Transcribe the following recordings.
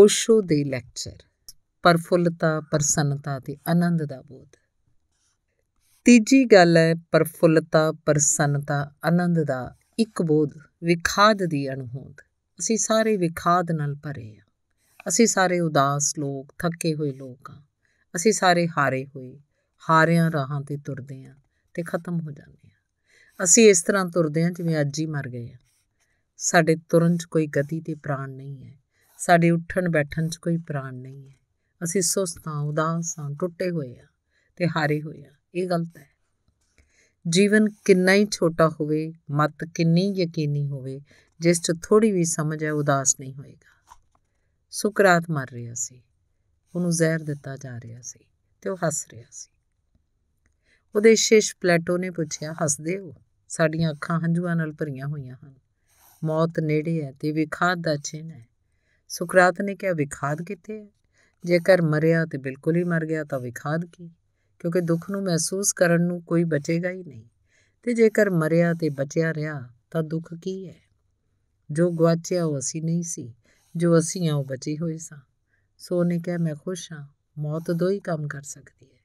ਓਸ਼ੋ ਦੇ ਲੈਕਚਰ ਪਰਫੁੱਲਤਾ ਪ੍ਰਸੰਨਤਾ ਤੇ ਆਨੰਦ ਦਾ ਬੋਧ ਤੀਜੀ ਗੱਲ ਹੈ ਪਰਫੁੱਲਤਾ ਪ੍ਰਸੰਨਤਾ ਆਨੰਦ ਦਾ ਇੱਕ ਬੋਧ ਵਿਖਾਦ ਦੀ ਅਣਹੋਂਦ ਅਸੀਂ ਸਾਰੇ ਵਿਖਾਦ ਨਾਲ ਭਰੇ ਆ ਅਸੀਂ ਸਾਰੇ ਉਦਾਸ ਲੋਕ ਥੱਕੇ ਹੋਏ ਲੋਕ ਆ ਅਸੀਂ ਸਾਰੇ ਹਾਰੇ ਹੋਏ ਹਾਰਿਆਂ ਰਾਹਾਂ ਤੇ ਤੁਰਦੇ ਆ ਤੇ ਖਤਮ ਹੋ ਜਾਂਦੇ ਆ ਅਸੀਂ ਇਸ ਤਰ੍ਹਾਂ ਤੁਰਦੇ ਆ ਜਿਵੇਂ ਅੱਜ ਹੀ ਮਰ ਗਏ ਆ ਸਾਡੇ ਤੁਰਨ 'ਚ ਕੋਈ ਗਤੀ ਤੇ ਪ੍ਰਾਣ ਨਹੀਂ ਹੈ ਸਾਡੇ ਉੱਠਣ ਬੈਠਣ 'ਚ ਕੋਈ ਪ੍ਰਾਣ ਨਹੀਂ ਹੈ ਅਸੀਂ ਸੁਸਤ ਹਾਂ ਉਦਾਸ ਹਾਂ ਟੁੱਟੇ ਹੋਏ ਆ ਤੇ ਹਾਰੇ ਹੋਏ ਆ ਇਹ ਗਲਤ ਹੈ ਜੀਵਨ ਕਿੰਨਾ ਹੀ ਛੋਟਾ ਹੋਵੇ ਮਤ ਕਿੰਨੀ ਯਕੀਨੀ ਹੋਵੇ ਜਿਸ 'ਚ ਥੋੜੀ ਵੀ ਸਮਝ ਹੈ ਉਦਾਸ ਨਹੀਂ ਹੋਏਗਾ ਸੁਕਰਾਤ ਮਰ ਰਿਹਾ ਸੀ ਉਹਨੂੰ ਜ਼ਹਿਰ ਦਿੱਤਾ ਜਾ ਰਿਹਾ ਸੀ ਤੇ ਉਹ ਹੱਸ ਰਿਹਾ ਸੀ ਉਹਦੇ ਸ਼ੇਸ਼ ਪਲੇਟੋ ਨੇ ਪੁੱਛਿਆ ਹੱਸਦੇ ਹੋ ਸਾਡੀਆਂ ਅੱਖਾਂ ਹੰਝੂਆਂ ਨਾਲ ਭਰੀਆਂ ਹੋਈਆਂ ਹਨ ਮੌਤ ਨੇੜੇ ਹੈ ਤੇ ਵਿਖਾਦ ਦਾ ਚਿੰਨ ਹੈ ਸੁਕਰਾਤ ਨੇ ਕਿਹਾ ਵਿਖਾਦ ਕਿਤੇ ਹੈ ਜੇਕਰ ਮਰਿਆ ਤੇ ਬਿਲਕੁਲ ਹੀ ਮਰ ਗਿਆ ਤਾਂ ਵਿਖਾਦ ਕੀ ਕਿਉਂਕਿ ਦੁੱਖ ਨੂੰ ਮਹਿਸੂਸ ਕਰਨ ਨੂੰ ਕੋਈ ਬਚੇਗਾ ਹੀ ਨਹੀਂ ਤੇ ਜੇਕਰ ਮਰਿਆ ਤੇ ਬਚਿਆ ਰਿਹਾ ਤਾਂ ਦੁੱਖ ਕੀ ਹੈ ਜੋ ਗਵਾਚਿਆ ਉਹ ਅਸੀਂ ਨਹੀਂ ਸੀ ਜੋ ਅਸੀਂ ਆ ਉਹ ਬਚੇ ਹੋਏ ਸਾਂ ਸੋ ਨੇ ਕਿਹਾ ਮੈਂ ਖੁਸ਼ ਹਾਂ ਮੌਤ ਦੋ ਹੀ ਕੰਮ ਕਰ ਸਕਦੀ ਹੈ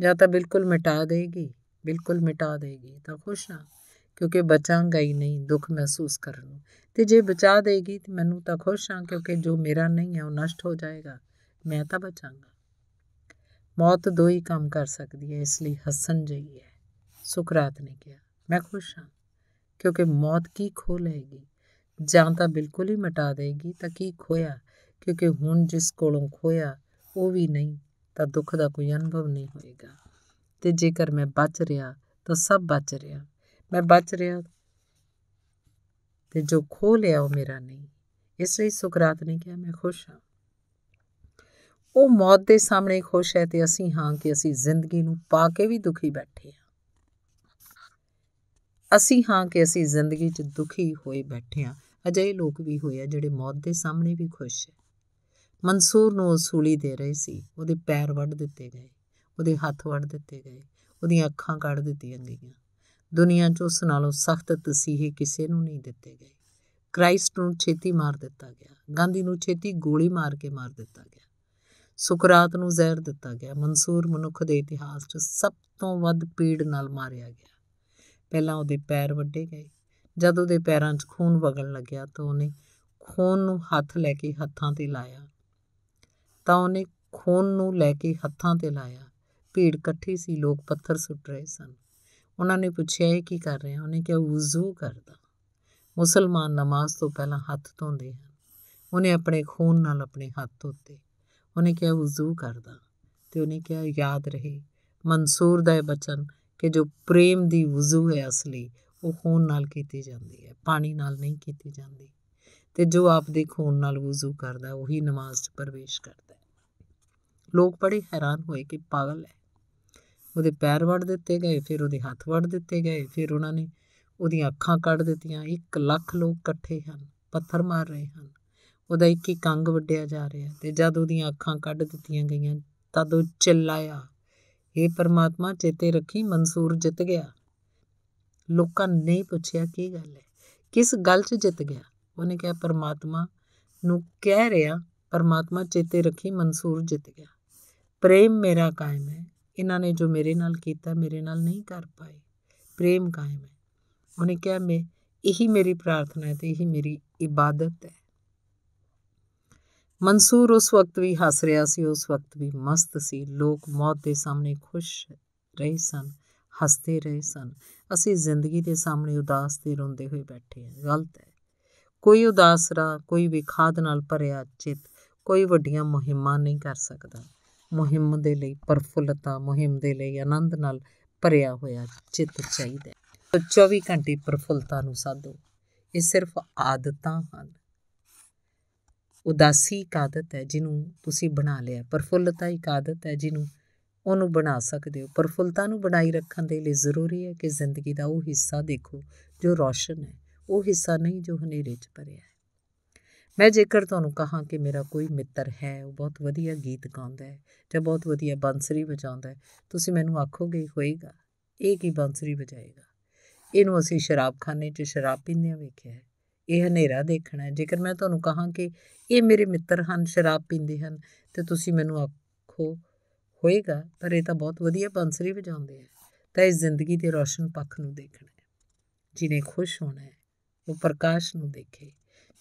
ਜਾਂ ਤਾਂ ਬਿਲਕੁਲ ਮਿਟਾ ਦੇਗੀ ਬਿਲਕੁਲ ਮਿਟਾ ਦੇਗੀ ਤਾਂ ਖੁਸ਼ ਹਾਂ ਕਿਉਂਕਿ ਬਚਾਂਗਾ ਹੀ ਨਹੀਂ ਦੁੱਖ ਮਹਿਸੂਸ ਕਰਨ ਨੂੰ ਤੇ ਜੇ ਬਚਾ ਦੇਗੀ ਤੇ ਮੈਨੂੰ ਤਾਂ ਖੁਸ਼ ਹਾਂ ਕਿਉਂਕਿ ਜੋ ਮੇਰਾ ਨਹੀਂ ਹੈ ਉਹ ਨਸ਼ਟ ਹੋ ਜਾਏਗਾ ਮੈਂ ਤਾਂ ਬਚਾਂਗਾ ਮੌਤ ਦੋ ਹੀ ਕੰਮ ਕਰ ਸਕਦੀ ਹੈ ਇਸ ਲਈ ਹੱਸਣ ਜਈ ਹੈ ਸੁਕਰਾਤ ਨੇ ਕਿਹਾ ਮੈਂ ਖੁਸ਼ ਹਾਂ ਕਿਉਂਕਿ ਮੌਤ ਕੀ ਖੋ ਲਏਗੀ ਜਾਂ ਤਾਂ ਬਿਲਕੁਲ ਹੀ ਮਿਟਾ ਦੇਗੀ ਤਾਂ ਕੀ ਖੋਇਆ ਕਿਉਂਕਿ ਹੁਣ ਜਿਸ ਕੋਲੋਂ ਖੋਇਆ ਉਹ ਵੀ ਨਹੀਂ ਤਾਂ ਦੁੱਖ ਦਾ ਕੋਈ ਅਨੁਭਵ ਨਹੀਂ ਹੋਏਗਾ ਤੇ ਜੇਕਰ ਮੈਂ ਬਚ ਰਿਹਾ ਤਾਂ ਸਭ ਬਚ ਰਿਹਾ ਮੈਂ ਬਚ ਰਿਹਾ ਤੇ ਜੋ ਖੋ ਲਿਆ ਉਹ ਮੇਰਾ ਨਹੀਂ ਇਸ ਲਈ ਸੁਕਰਾਤ ਨੇ ਕਿਹਾ ਮੈਂ ਖੁਸ਼ ਹਾਂ ਉਹ ਮੌਤ ਦੇ ਸਾਹਮਣੇ ਖੁਸ਼ ਹੈ ਤੇ ਅਸੀਂ ਹਾਂ ਕਿ ਅਸੀਂ ਜ਼ਿੰਦਗੀ ਨੂੰ ਪਾ ਕੇ ਵੀ ਦੁਖੀ ਬੈਠੇ ਹਾਂ ਅਸੀਂ ਹਾਂ ਕਿ ਅਸੀਂ ਜ਼ਿੰਦਗੀ 'ਚ ਦੁਖੀ ਹੋਏ ਬੈਠੇ ਹਾਂ ਅਜਿਹੇ ਲੋਕ ਵੀ ਹੋਏ ਆ ਜਿਹੜੇ ਮੌਤ ਦੇ ਸਾਹਮਣੇ ਵੀ ਖੁਸ਼ ਹੈ ਮਨਸੂਰ ਨੂੰ ਸੂਲੀ ਦੇ ਰਹੇ ਸੀ ਉਹਦੇ ਪੈਰ ਵੱਢ ਦਿੱਤੇ ਗਏ ਉਹਦੇ ਹੱਥ ਵੱਢ ਦਿੱਤੇ ਗਏ ਉਹਦੀਆਂ ਅੱਖਾਂ ਕੱਢ ਦਿੱਤੀਆਂ ਗਈਆਂ ਦੁਨੀਆ 'ਚ ਉਸ ਨਾਲੋਂ ਸਖਤ ਤਸੀਹੇ ਕਿਸੇ ਨੂੰ ਨਹੀਂ ਦਿੱਤੇ ਗਏ ਕ੍ਰਾਈਸਟ ਨੂੰ ਛੇਤੀ ਮਾਰ ਦਿੱਤਾ ਗਿਆ ਗਾਂਧੀ ਨੂੰ ਛੇਤੀ ਗੋਲੀ ਮਾਰ ਕੇ ਮਾਰ ਦਿੱਤਾ ਗਿਆ ਸੁਕਰਾਤ ਨੂੰ ਜ਼ਹਿਰ ਦਿੱਤਾ ਗਿਆ ਮਨਸੂਰ ਮਨੁੱਖ ਦੇ ਇਤਿਹਾਸ 'ਚ ਸਭ ਤੋਂ ਵੱਧ ਪੀੜ ਨਾਲ ਮਾਰਿਆ ਗਿਆ ਪਹਿਲਾਂ ਉਹਦੇ ਪੈਰ ਵੱਢੇ ਗਏ ਜਦ ਉਹਦੇ ਪੈਰਾਂ 'ਚ ਖੂਨ ਵਗਣ ਲੱਗਿਆ ਤਾਂ ਉਹਨੇ ਖੂਨ ਨੂੰ ਹੱਥ ਲੈ ਕੇ ਹੱਥਾਂ ਤੇ ਲਾਇਆ ਤਾਂ ਉਹਨੇ ਖੂਨ ਨੂੰ ਲੈ ਕੇ ਹੱਥਾਂ ਤੇ ਲਾਇਆ ਭੀੜ ਇਕੱਠੀ ਸੀ ਲੋਕ ਪੱਥਰ ਸੁੱਟ ਰਹੇ ਸਨ ਉਹਨਾਂ ਨੇ ਪੁੱਛਿਆ ਇਹ ਕੀ ਕਰ ਰਿਹਾ ਉਹਨੇ ਕਿਹਾ ਵੁਜ਼ੂ ਕਰਦਾ ਮੁਸਲਮਾਨ ਨਮਾਜ਼ ਤੋਂ ਪਹਿਲਾਂ ਹੱਥ ਧੋਂਦੇ ਹਨ ਉਹਨੇ ਆਪਣੇ ਖੂਨ ਨਾਲ ਆਪਣੇ ਹੱਥ ਧੋਤੇ ਉਹਨੇ ਕਿਹਾ ਵੁਜ਼ੂ ਕਰਦਾ ਤੇ ਉਹਨੇ ਕਿਹਾ ਯਾਦ ਰਹੇ ਮਨਸੂਰ ਦਾ ਇਹ ਬਚਨ ਕਿ ਜੋ ਪ੍ਰੇਮ ਦੀ ਵੁਜ਼ੂ ਹੈ ਅਸਲੀ ਉਹ ਖੂਨ ਨਾਲ ਕੀਤੀ ਜਾਂਦੀ ਹੈ ਪਾਣੀ ਨਾਲ ਨਹੀਂ ਕੀਤੀ ਜਾਂਦੀ ਤੇ ਜੋ ਆਪਦੇ ਖੂਨ ਨਾਲ ਵੁਜ਼ੂ ਕਰਦਾ ਉਹੀ ਨਮਾਜ਼ 'ਚ ਪ੍ਰਵੇਸ਼ ਕਰਦਾ ਲੋਕ ਬੜੇ ਹੈਰਾਨ ਹੋਏ ਕਿ ਪਾਗਲ ਹੈ ਉਹਦੇ ਪੈਰ ਵੱਢ ਦਿੱਤੇ ਗਏ ਫਿਰ ਉਹਦੇ ਹੱਥ ਵੱਢ ਦਿੱਤੇ ਗਏ ਫਿਰ ਉਹਨਾਂ ਨੇ ਉਹਦੀਆਂ ਅੱਖਾਂ ਕੱਢ ਦਿੱਤੀਆਂ 1 ਲੱਖ ਲੋਕ ਇਕੱਠੇ ਹਨ ਪੱਥਰ ਮਾਰ ਰਹੇ ਹਨ ਉਹਦਾ ਇੱਕ ਇੱਕ ਅੰਗ ਵੱਢਿਆ ਜਾ ਰਿਹਾ ਤੇ ਜਦ ਉਹਦੀਆਂ ਅੱਖਾਂ ਕੱਢ ਦਿੱਤੀਆਂ ਗਈਆਂ ਤਦ ਉਹ ਚਿੱਲਾਇਆ ਇਹ ਪਰਮਾਤਮਾ ਚੇਤੇ ਰੱਖੀ ਮਨਸੂਰ ਜਿੱਤ ਗਿਆ ਲੋਕਾਂ ਨੇ ਪੁੱਛਿਆ ਕੀ ਗੱਲ ਹੈ ਕਿਸ ਗੱਲ 'ਚ ਜਿੱਤ ਗਿਆ ਉਹਨੇ ਕਿਹਾ ਪਰਮਾਤਮਾ ਨੂੰ ਕਹਿ ਰਿਹਾ ਪਰਮਾਤਮਾ ਚੇਤੇ ਰੱਖੀ ਮਨਸੂਰ ਜਿੱਤ ਗਿਆ ਪ੍ਰੇਮ ਮੇਰਾ ਕਾਇਮ ਹੈ ਇਹਨਾਂ ਨੇ ਜੋ ਮੇਰੇ ਨਾਲ ਕੀਤਾ ਮੇਰੇ ਨਾਲ ਨਹੀਂ ਕਰ ਪਾਏ ਪ੍ਰੇਮ ਕਾਇਮ ਹੈ ਉਹਨੇ ਕਿਹਾ ਮੈਂ ਇਹੀ ਮੇਰੀ ਪ੍ਰਾਰਥਨਾ ਹੈ ਤੇ ਇਹੀ ਮੇਰੀ ਇਬਾਦਤ ਹੈ ਮਨਸੂਰ ਉਸ ਵਕਤ ਵੀ ਹੱਸ ਰਿਹਾ ਸੀ ਉਸ ਵਕਤ ਵੀ ਮਸਤ ਸੀ ਲੋਕ ਮੌਤ ਦੇ ਸਾਹਮਣੇ ਖੁਸ਼ ਰਹੇ ਸਨ ਹੱਸਦੇ ਰਹੇ ਸਨ ਅਸੀਂ ਜ਼ਿੰਦਗੀ ਦੇ ਸਾਹਮਣੇ ਉਦਾਸ ਤੇ ਰੋਂਦੇ ਹੋਏ ਬੈਠੇ ਹਾਂ ਗਲਤ ਹੈ ਕੋਈ ਉਦਾਸ ਰਾ ਕੋਈ ਵਿਖਾਦ ਨਾਲ ਭਰਿਆ ਚਿੱਤ ਕੋਈ ਵੱਡੀਆਂ ਮਹਿਮਾ ਨਹੀਂ ਕਰ ਸਕਦਾ ਮੁਹਿੰਮ ਦੇ ਲਈ ਪਰਫੁੱਲਤਾ ਮੁਹਿੰਮ ਦੇ ਲਈ ਆਨੰਦ ਨਾਲ ਭਰਿਆ ਹੋਇਆ ਚਿੱਤ ਚਾਹੀਦਾ ਹੈ 24 ਘੰਟੇ ਪਰਫੁੱਲਤਾ ਨੂੰ ਸਾਧੋ ਇਹ ਸਿਰਫ ਆਦਤਾਂ ਹਨ ਉਦਾਸੀ ਇੱਕ ਆਦਤ ਹੈ ਜਿਹਨੂੰ ਤੁਸੀਂ ਬਣਾ ਲਿਆ ਪਰਫੁੱਲਤਾ ਇੱਕ ਆਦਤ ਹੈ ਜਿਹਨੂੰ ਉਹਨੂੰ ਬਣਾ ਸਕਦੇ ਹੋ ਪਰਫੁੱਲਤਾ ਨੂੰ ਬਣਾਈ ਰੱਖਣ ਦੇ ਲਈ ਜ਼ਰੂਰੀ ਹੈ ਕਿ ਜ਼ਿੰਦਗੀ ਦਾ ਉਹ ਹਿੱਸਾ ਦੇਖੋ ਜੋ ਰੌਸ਼ਨ ਹੈ ਉਹ ਹਿੱਸਾ ਨਹੀਂ ਜੋ ਹਨੇਰੇ 'ਚ ਭਰਿਆ ਹੈ ਮੈਂ ਜੇਕਰ ਤੁਹਾਨੂੰ ਕਹਾਂ ਕਿ ਮੇਰਾ ਕੋਈ ਮਿੱਤਰ ਹੈ ਉਹ ਬਹੁਤ ਵਧੀਆ ਗੀਤ ਗਾਉਂਦਾ ਹੈ ਜਾਂ ਬਹੁਤ ਵਧੀਆ ਬਾਂਸਰੀ ਵਜਾਉਂਦਾ ਹੈ ਤੁਸੀਂ ਮੈਨੂੰ ਆਖੋਗੇ ਹੋਏਗਾ ਇਹ ਕੀ ਬਾਂਸਰੀ ਵਜਾਏਗਾ ਇਹਨੂੰ ਅਸੀਂ ਸ਼ਰਾਬਖਾਨੇ 'ਚ ਸ਼ਰਾਬ ਪੀਂਦਿਆਂ ਵੇਖਿਆ ਹੈ ਇਹ ਹਨੇਰਾ ਦੇਖਣਾ ਹੈ ਜੇਕਰ ਮੈਂ ਤੁਹਾਨੂੰ ਕਹਾਂ ਕਿ ਇਹ ਮੇਰੇ ਮਿੱਤਰ ਹਨ ਸ਼ਰਾਬ ਪੀਂਦੇ ਹਨ ਤੇ ਤੁਸੀਂ ਮੈਨੂੰ ਆਖੋ ਹੋਏਗਾ ਪਰ ਇਹ ਤਾਂ ਬਹੁਤ ਵਧੀਆ ਬਾਂਸਰੀ ਵਜਾਉਂਦੇ ਆ ਤਾਂ ਇਸ ਜ਼ਿੰਦਗੀ ਦੇ ਰੋਸ਼ਨ ਪੱਖ ਨੂੰ ਦੇਖਣਾ ਹੈ ਜਿਨੇ ਖੁਸ਼ ਹੋਣਾ ਹੈ ਉਹ ਪ੍ਰਕਾਸ਼ ਨੂੰ ਦੇਖੇ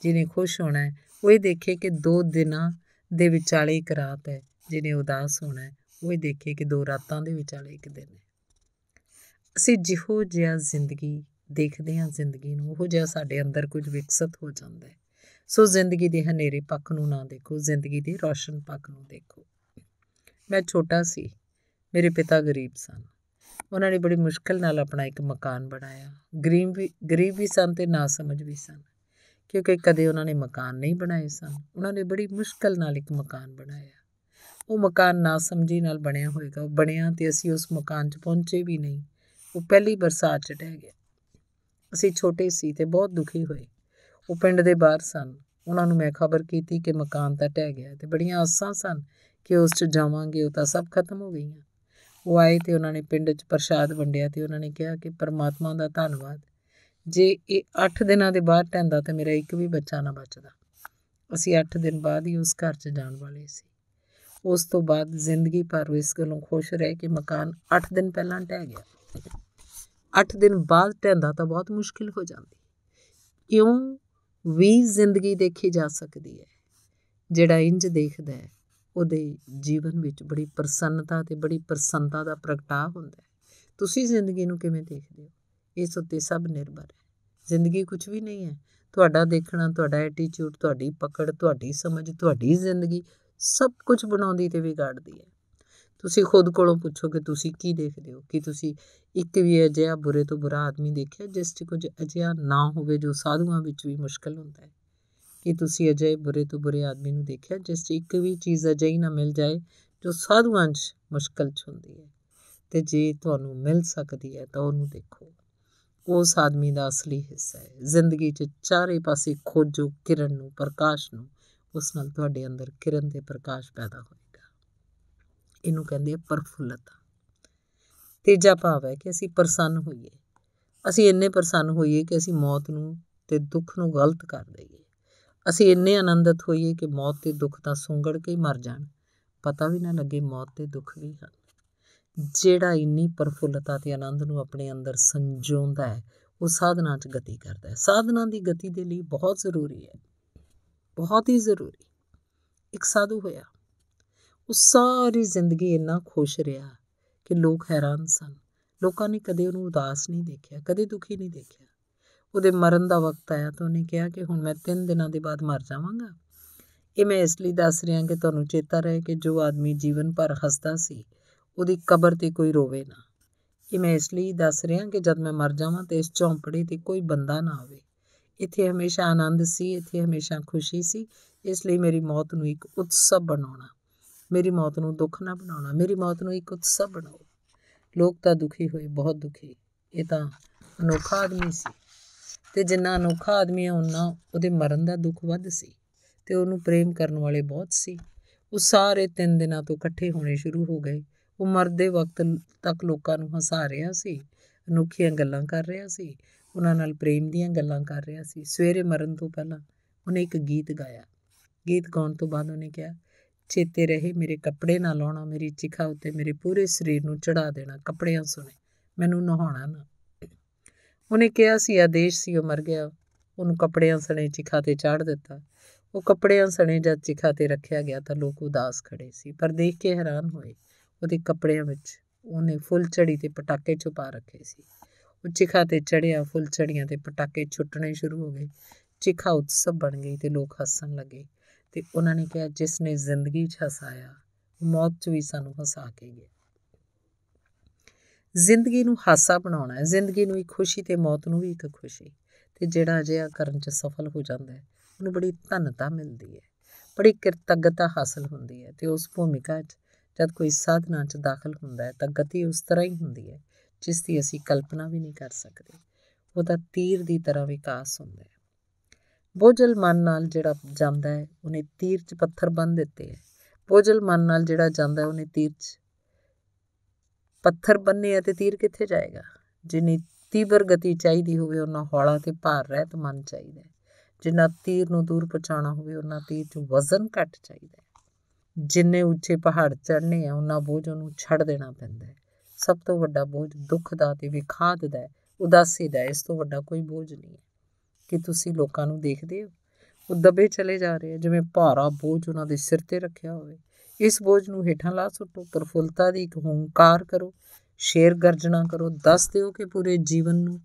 ਜਿਹਨੇ ਖੁਸ਼ ਹੋਣਾ ਹੈ ਉਹ ਇਹ ਦੇਖੇ ਕਿ ਦੋ ਦਿਨਾਂ ਦੇ ਵਿਚਾਲੇ ਇੱਕ ਰਾਤ ਹੈ ਜਿਹਨੇ ਉਦਾਸ ਹੋਣਾ ਹੈ ਉਹ ਇਹ ਦੇਖੇ ਕਿ ਦੋ ਰਾਤਾਂ ਦੇ ਵਿਚਾਲੇ ਇੱਕ ਦਿਨ ਹੈ ਅਸੀਂ ਜਿਹੋ ਜਿਹਾ ਜ਼ਿੰਦਗੀ ਦੇਖਦੇ ਹਾਂ ਜ਼ਿੰਦਗੀ ਨੂੰ ਉਹੋ ਜਿਹਾ ਸਾਡੇ ਅੰਦਰ ਕੁਝ ਵਿਕਸਿਤ ਹੋ ਜਾਂਦਾ ਹੈ ਸੋ ਜ਼ਿੰਦਗੀ ਦੇ ਹਨੇਰੇ ਪੱਖ ਨੂੰ ਨਾ ਦੇਖੋ ਜ਼ਿੰਦਗੀ ਦੇ ਰੋਸ਼ਨ ਪੱਖ ਨੂੰ ਦੇਖੋ ਮੈਂ ਛੋਟਾ ਸੀ ਮੇਰੇ ਪਿਤਾ ਗਰੀਬ ਸਨ ਉਹਨਾਂ ਨੇ ਬੜੀ ਮੁਸ਼ਕਲ ਨਾਲ ਆਪਣਾ ਇੱਕ ਮਕਾਨ ਬਣਾਇਆ ਗਰੀਬ ਵੀ ਗਰੀਬ ਵੀ ਸਨ ਤੇ ਨਾ ਸਮਝ ਵੀ ਸਨ ਕਿਉਂਕਿ ਕਦੇ ਉਹਨਾਂ ਨੇ ਮਕਾਨ ਨਹੀਂ ਬਣਾਏ ਸਨ ਉਹਨਾਂ ਨੇ ਬੜੀ ਮੁਸ਼ਕਲ ਨਾਲ ਇੱਕ ਮਕਾਨ ਬਣਾਇਆ ਉਹ ਮਕਾਨ ਨਾ ਸਮਝੀ ਨਾਲ ਬਣਿਆ ਹੋਏਗਾ ਉਹ ਬਣਿਆ ਤੇ ਅਸੀਂ ਉਸ ਮਕਾਨ 'ਚ ਪਹੁੰਚੇ ਵੀ ਨਹੀਂ ਉਹ ਪਹਿਲੀ ਬਰਸਾਤ 'ਚ ਡਹਿ ਗਿਆ ਅਸੀਂ ਛੋਟੇ ਸੀ ਤੇ ਬਹੁਤ ਦੁਖੀ ਹੋਏ ਉਹ ਪਿੰਡ ਦੇ ਬਾਹਰ ਸਨ ਉਹਨਾਂ ਨੂੰ ਮੈਂ ਖਬਰ ਕੀਤੀ ਕਿ ਮਕਾਨ ਤਾਂ ਟਹਿ ਗਿਆ ਤੇ ਬੜੀਆਂ ਆਸਾਂ ਸਨ ਕਿ ਉਸ 'ਚ ਜਾਵਾਂਗੇ ਉਹ ਤਾਂ ਸਭ ਖਤਮ ਹੋ ਗਈਆਂ ਉਹ ਆਏ ਤੇ ਉਹਨਾਂ ਨੇ ਪਿੰਡ 'ਚ ਪ੍ਰਸ਼ਾਦ ਵੰਡਿਆ ਤੇ ਉਹਨਾਂ ਨੇ ਕਿਹਾ ਕਿ ਪਰਮਾਤਮਾ ਦਾ ਧੰਨਵਾਦ ਜੇ ਇਹ 8 ਦਿਨਾਂ ਦੇ ਬਾਅਦ ਟੈਂਦਾ ਤਾਂ ਮੇਰਾ ਇੱਕ ਵੀ ਬੱਚਾ ਨਾ ਬਚਦਾ ਅਸੀਂ 8 ਦਿਨ ਬਾਅਦ ਹੀ ਉਸ ਘਰ 'ਚ ਜਾਣ ਵਾਲੇ ਸੀ ਉਸ ਤੋਂ ਬਾਅਦ ਜ਼ਿੰਦਗੀ ਪਰ ਇਸ ਗੱਲੋਂ ਖੁਸ਼ ਰਹੇ ਕਿ ਮਕਾਨ 8 ਦਿਨ ਪਹਿਲਾਂ ਟਹਿ ਗਿਆ 8 ਦਿਨ ਬਾਅਦ ਟੈਂਦਾ ਤਾਂ ਬਹੁਤ ਮੁਸ਼ਕਿਲ ਹੋ ਜਾਂਦੀ ਕਿਉਂ ਵੀ ਜ਼ਿੰਦਗੀ ਦੇਖੀ ਜਾ ਸਕਦੀ ਹੈ ਜਿਹੜਾ ਇੰਜ ਦੇਖਦਾ ਹੈ ਉਹਦੇ ਜੀਵਨ ਵਿੱਚ ਬੜੀ ਪ੍ਰਸੰਨਤਾ ਤੇ ਬੜੀ ਪ੍ਰਸੰਨਤਾ ਦਾ ਪ੍ਰਗਟਾਅ ਹੁੰਦਾ ਹੈ ਤੁਸੀਂ ਜ਼ਿੰਦਗੀ ਨੂੰ ਕਿਵੇਂ ਦੇਖਦੇ ਹੋ ਇਸ ਉੱਤੇ ਸਭ ਨਿਰਭਰ ਹੈ ਜ਼ਿੰਦਗੀ ਕੁਝ ਵੀ ਨਹੀਂ ਹੈ ਤੁਹਾਡਾ ਦੇਖਣਾ ਤੁਹਾਡਾ ਐਟੀਟਿਊਡ ਤੁਹਾਡੀ ਪਕੜ ਤੁਹਾਡੀ ਸਮਝ ਤੁਹਾਡੀ ਜ਼ਿੰਦਗੀ ਸਭ ਕੁਝ ਬਣਾਉਂਦੀ ਤੇ ਵਿਗਾੜਦੀ ਹੈ ਤੁਸੀਂ ਖੁਦ ਕੋਲੋਂ ਪੁੱਛੋ ਕਿ ਤੁਸੀਂ ਕੀ ਦੇਖਦੇ ਹੋ ਕਿ ਤੁਸੀਂ ਇੱਕ ਵੀ ਅਜਿਹਾ ਬੁਰੇ ਤੋਂ ਬੁਰਾ ਆਦਮੀ ਦੇਖਿਆ ਜਿਸ 'ਚ ਕੁਝ ਅਜਿਹਾ ਨਾ ਹੋਵੇ ਜੋ ਸਾਧੂਆਂ ਵਿੱਚ ਵੀ ਮੁਸ਼ਕਲ ਹੁੰਦਾ ਹੈ ਕਿ ਤੁਸੀਂ ਅਜਿਹੇ ਬੁਰੇ ਤੋਂ ਬੁਰੇ ਆਦਮੀ ਨੂੰ ਦੇਖਿਆ ਜਿਸ 'ਚ ਇੱਕ ਵੀ ਚੀਜ਼ ਅਜਿਹੀ ਨਾ ਮਿਲ ਜਾਏ ਜੋ ਸਾਧੂਆਂ 'ਚ ਮੁਸ਼ਕਲ 'ਚ ਹੁੰਦੀ ਹੈ ਤੇ ਜੇ ਤੁਹਾਨੂੰ ਮਿਲ ਸਕਦੀ ਹੈ ਤਾਂ ਉਹਨੂੰ ਦੇਖੋ ਉਸ ਆਦਮੀ ਦਾ ਅਸਲੀ ਹਿੱਸਾ ਹੈ ਜ਼ਿੰਦਗੀ 'ਚ ਚਾਰੇ ਪਾਸੇ ਖੋਜੋ ਕਿਰਨ ਨੂੰ ਪ੍ਰਕਾਸ਼ ਨੂੰ ਉਸ ਨਾਲ ਤੁਹਾਡੇ ਅੰਦਰ ਕਿਰਨ ਦੇ ਪ੍ਰਕਾਸ਼ ਪੈਦਾ ਹੋਏਗਾ ਇਹਨੂੰ ਕਹਿੰਦੇ ਆ ਪਰਫੁੱਲਤਾ ਤੀਜਾ ਭਾਵ ਹੈ ਕਿ ਅਸੀਂ ਪ੍ਰਸੰਨ ਹੋਈਏ ਅਸੀਂ ਇੰਨੇ ਪ੍ਰਸੰਨ ਹੋਈਏ ਕਿ ਅਸੀਂ ਮੌਤ ਨੂੰ ਤੇ ਦੁੱਖ ਨੂੰ ਗਲਤ ਕਰ ਦਈਏ ਅਸੀਂ ਇੰਨੇ ਆਨੰਦਿਤ ਹੋਈਏ ਕਿ ਮੌਤ ਤੇ ਦੁੱਖ ਤਾਂ ਸੁੰਗੜ ਕੇ ਹੀ ਮਰ ਜਾਣ ਪਤਾ ਵੀ ਨਾ ਲੱਗੇ ਮੌਤ ਤੇ ਦੁੱਖ ਵੀ ਹਨ ਜਿਹੜਾ ਇੰਨੀ ਪਰਫੁੱਲਤਾ ਤੇ ਆਨੰਦ ਨੂੰ ਆਪਣੇ ਅੰਦਰ ਸੰਜੋਂਦਾ ਹੈ ਉਹ ਸਾਧਨਾ 'ਚ ਗਤੀ ਕਰਦਾ ਹੈ ਸਾਧਨਾ ਦੀ ਗਤੀ ਦੇ ਲਈ ਬਹੁਤ ਜ਼ਰੂਰੀ ਹੈ ਬਹੁਤ ਹੀ ਜ਼ਰੂਰੀ ਇੱਕ ਸਾਧੂ ਹੋਇਆ ਉਹ ਸਾਰੀ ਜ਼ਿੰਦਗੀ ਇੰਨਾ ਖੁਸ਼ ਰਿਹਾ ਕਿ ਲੋਕ ਹੈਰਾਨ ਸਨ ਲੋਕਾਂ ਨੇ ਕਦੇ ਉਹਨੂੰ ਉਦਾਸ ਨਹੀਂ ਦੇਖਿਆ ਕਦੇ ਦੁਖੀ ਨਹੀਂ ਦੇਖਿਆ ਉਹਦੇ ਮਰਨ ਦਾ ਵਕਤ ਆਇਆ ਤਾਂ ਉਹਨੇ ਕਿਹਾ ਕਿ ਹੁਣ ਮੈਂ 3 ਦਿਨਾਂ ਦੇ ਬਾਅਦ ਮਰ ਜਾਵਾਂਗਾ ਇਹ ਮੈਂ ਇਸ ਲਈ ਦੱਸ ਰਿਹਾ ਕਿ ਤੁਹਾਨੂੰ ਚੇਤਾ ਰਹੇ ਕਿ ਜੋ ਆਦਮੀ ਜੀਵਨ ਭਰ ਹੱਸਦਾ ਸੀ ਉਹਦੀ ਕਬਰ ਤੇ ਕੋਈ ਰੋਵੇ ਨਾ ਇਹ ਮੈਂ ਇਸ ਲਈ ਦੱਸ ਰਿਹਾ ਕਿ ਜਦ ਮੈਂ ਮਰ ਜਾਵਾਂ ਤੇ ਇਸ ਝੌਂਪੜੀ ਤੇ ਕੋਈ ਬੰਦਾ ਨਾ ਆਵੇ ਇੱਥੇ ਹਮੇਸ਼ਾ ਆਨੰਦ ਸੀ ਇੱਥੇ ਹਮੇਸ਼ਾ ਖੁਸ਼ੀ ਸੀ ਇਸ ਲਈ ਮੇਰੀ ਮੌਤ ਨੂੰ ਇੱਕ ਉਤਸਵ ਬਣਾਉਣਾ ਮੇਰੀ ਮੌਤ ਨੂੰ ਦੁੱਖ ਨਾ ਬਣਾਉਣਾ ਮੇਰੀ ਮੌਤ ਨੂੰ ਇੱਕ ਉਤਸਵ ਬਣਾਓ ਲੋਕ ਤਾਂ ਦੁਖੀ ਹੋਏ ਬਹੁਤ ਦੁਖੀ ਇਹ ਤਾਂ ਅਨੋਖਾ ਆਦਮੀ ਸੀ ਤੇ ਜਿੰਨਾ ਅਨੋਖਾ ਆਦਮੀ ਹੈ ਉਹਨਾਂ ਉਹਦੇ ਮਰਨ ਦਾ ਦੁੱਖ ਵੱਧ ਸੀ ਤੇ ਉਹਨੂੰ ਪ੍ਰੇਮ ਕਰਨ ਵਾਲੇ ਬਹੁਤ ਸੀ ਉਹ ਸਾਰੇ ਤਿੰਨ ਦਿਨਾਂ ਤੋਂ ਇਕੱਠੇ ਹੋਣੇ ਸ਼ੁਰੂ ਹੋ ਗਏ ਉਹ ਮਰਦੇ ਵਕਤ ਤੱਕ ਲੋਕਾਂ ਨੂੰ ਹਸਾ ਰਿਹਾ ਸੀ ਅਨੁਖੀਆਂ ਗੱਲਾਂ ਕਰ ਰਿਹਾ ਸੀ ਉਹਨਾਂ ਨਾਲ ਪ੍ਰੇਮ ਦੀਆਂ ਗੱਲਾਂ ਕਰ ਰਿਹਾ ਸੀ ਸਵੇਰੇ ਮਰਨ ਤੋਂ ਪਹਿਲਾਂ ਉਹਨੇ ਇੱਕ ਗੀਤ ਗਾਇਆ ਗੀਤ ਗਾਉਣ ਤੋਂ ਬਾਅਦ ਉਹਨੇ ਕਿਹਾ ਚੇਤੇ ਰਹੇ ਮੇਰੇ ਕੱਪੜੇ ਨਾ ਲਾਉਣਾ ਮੇਰੀ ਚਿਖਾ ਉੱਤੇ ਮੇਰੇ ਪੂਰੇ ਸਰੀਰ ਨੂੰ ਚੜਾ ਦੇਣਾ ਕੱਪੜਿਆਂ ਸੋਨੇ ਮੈਨੂੰ ਨਹਾਉਣਾ ਨਾ ਉਹਨੇ ਕਿਹਾ ਸੀ ਆਦੇਸ਼ ਸੀ ਉਹ ਮਰ ਗਿਆ ਉਹਨੂੰ ਕੱਪੜਿਆਂ ਸਣੇ ਚਿਖਾ ਤੇ ਚਾੜ ਦਿੱਤਾ ਉਹ ਕੱਪੜਿਆਂ ਸਣੇ ਜਦ ਚਿਖਾ ਤੇ ਰੱਖਿਆ ਗਿਆ ਤਾਂ ਲੋਕ ਉਦਾਸ ਖੜੇ ਸੀ ਪਰ ਦੇਖ ਕੇ ਹੈਰਾਨ ਹੋਏ ਉਹਦੇ ਕੱਪੜਿਆਂ ਵਿੱਚ ਉਹਨੇ ਫੁੱਲ ਚੜੀ ਤੇ ਪਟਾਕੇ ਛੁਪਾ ਰੱਖੇ ਸੀ ਉਹ ਚਿਖਾ ਤੇ ਚੜਿਆ ਫੁੱਲ ਚੜੀਆਂ ਤੇ ਪਟਾਕੇ ਛੁੱਟਣੇ ਸ਼ੁਰੂ ਹੋ ਗਏ ਚਿਖਾ ਉਤਸਵ ਬਣ ਗਈ ਤੇ ਲੋਕ ਹੱਸਣ ਲੱਗੇ ਤੇ ਉਹਨਾਂ ਨੇ ਕਿਹਾ ਜਿਸ ਨੇ ਜ਼ਿੰਦਗੀ 'ਚ ਹਸਾਇਆ ਮੌਤ 'ਚ ਵੀ ਸਾਨੂੰ ਹਸਾ ਕੇ ਗਿਆ ਜ਼ਿੰਦਗੀ ਨੂੰ ਹਾਸਾ ਬਣਾਉਣਾ ਹੈ ਜ਼ਿੰਦਗੀ ਨੂੰ ਇੱਕ ਖੁਸ਼ੀ ਤੇ ਮੌਤ ਨੂੰ ਵੀ ਇੱਕ ਖੁਸ਼ੀ ਤੇ ਜਿਹੜਾ ਅਜਿਹਾ ਕਰਨ 'ਚ ਸਫਲ ਹੋ ਜਾਂਦਾ ਹੈ ਉਹਨੂੰ ਬੜੀ ਧੰਨਤਾ ਮਿਲਦੀ ਹੈ ਬੜੀ ਕਿਰਤਗਤਾ ਹਾਸਲ ਹੁੰਦੀ ਹੈ ਤੇ ਉਸ ਭੂਮਿਕਾ 'ਚ ਜਦ ਕੋਈ ਸਾਧਨਾ 'ਚ ਦਾਖਲ ਹੁੰਦਾ ਹੈ ਤਾਂ ਗਤੀ ਉਸ ਤਰ੍ਹਾਂ ਹੀ ਹੁੰਦੀ ਹੈ ਜਿਸ ਦੀ ਅਸੀਂ ਕਲਪਨਾ ਵੀ ਨਹੀਂ ਕਰ ਸਕਦੇ ਉਹਦਾ ਤੀਰ ਦੀ ਤਰ੍ਹਾਂ ਵਿਕਾਸ ਹੁੰਦਾ ਹੈ ਬੋਝਲ ਮਨ ਨਾਲ ਜਿਹੜਾ ਜਾਂਦਾ ਹੈ ਉਹਨੇ ਤੀਰ 'ਚ ਪੱਥਰ ਬੰਨ ਦਿੱਤੇ ਹੈ ਬੋਝਲ ਮਨ ਨਾਲ ਜਿਹੜਾ ਜਾਂਦਾ ਹੈ ਉਹਨੇ ਤੀਰ 'ਚ ਪੱਥਰ ਬੰਨੇ ਆ ਤੇ ਤੀਰ ਕਿੱਥੇ ਜਾਏਗਾ ਜਿੰਨੀ ਤੀਬਰ ਗਤੀ ਚਾਹੀਦੀ ਹੋਵੇ ਉਹਨਾਂ ਹੌਲਾ ਤੇ ਭਾਰ ਰਹਿਤ ਮਨ ਚਾਹੀਦਾ ਹੈ ਜਿੰਨਾ ਤੀਰ ਨੂੰ ਦੂਰ ਪਹੁੰਚਾਉਣਾ ਹੋਵੇ ਉਹਨਾਂ ਤੀਰ 'ਚ ਵਜ਼ਨ ਘੱਟ ਚਾਹੀਦਾ ਹੈ ਜਿੰਨੇ ਉੱਚੇ ਪਹਾੜ ਚੜ੍ਹਨੇ ਆ ਉਹਨਾਂ ਬੋਝ ਨੂੰ ਛੱਡ ਦੇਣਾ ਪੈਂਦਾ ਹੈ ਸਭ ਤੋਂ ਵੱਡਾ ਬੋਝ ਦੁੱਖ ਦਾ ਤੇ ਵਿਖਾਦ ਦਾ ਉਦਾਸੀ ਦਾ ਇਸ ਤੋਂ ਵੱਡਾ ਕੋਈ ਬੋਝ ਨਹੀਂ ਹੈ ਕਿ ਤੁਸੀਂ ਲੋਕਾਂ ਨੂੰ ਦੇਖਦੇ ਹੋ ਉਹ ਦਬੇ ਚਲੇ ਜਾ ਰਹੇ ਆ ਜਿਵੇਂ ਭਾਰਾ ਬੋਝ ਉਹਨਾਂ ਦੇ ਸਿਰ ਤੇ ਰੱਖਿਆ ਹੋਵੇ ਇਸ ਬੋਝ ਨੂੰ ਹੇਠਾਂ ਲਾ ਸੁੱਟੋ ਪਰਫੁੱਲਤਾ ਦੀ ਇੱਕ ਹੰਕਾਰ ਕਰੋ ਸ਼ੇਰ ਗਰਜਣਾ ਕਰੋ ਦੱਸ ਦਿਓ ਕਿ ਪੂਰੇ ਜੀਵਨ ਨੂੰ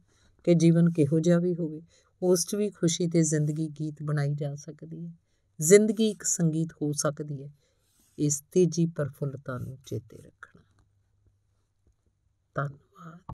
ਕਿ ਜੀਵਨ ਕਿਹੋ ਜਿਹਾ ਵੀ ਹੋਵੇ ਉਸ 'ਚ ਵੀ ਖੁਸ਼ੀ ਤੇ ਜ਼ਿੰਦਗੀ ਗੀਤ ਬਣਾਈ ਜਾ ਸਕਦੀ ਹੈ ਜ਼ਿੰਦਗੀ ਇੱਕ ਸੰਗੀਤ ਹੋ ਸਕਦੀ ਹੈ ਇਸ ਤੇਜ਼ੀ ਪਰਫੁੱਲਤਾ ਨੂੰ ਚੇਤੇ ਰੱਖਣਾ ਧੰਨਵਾਦ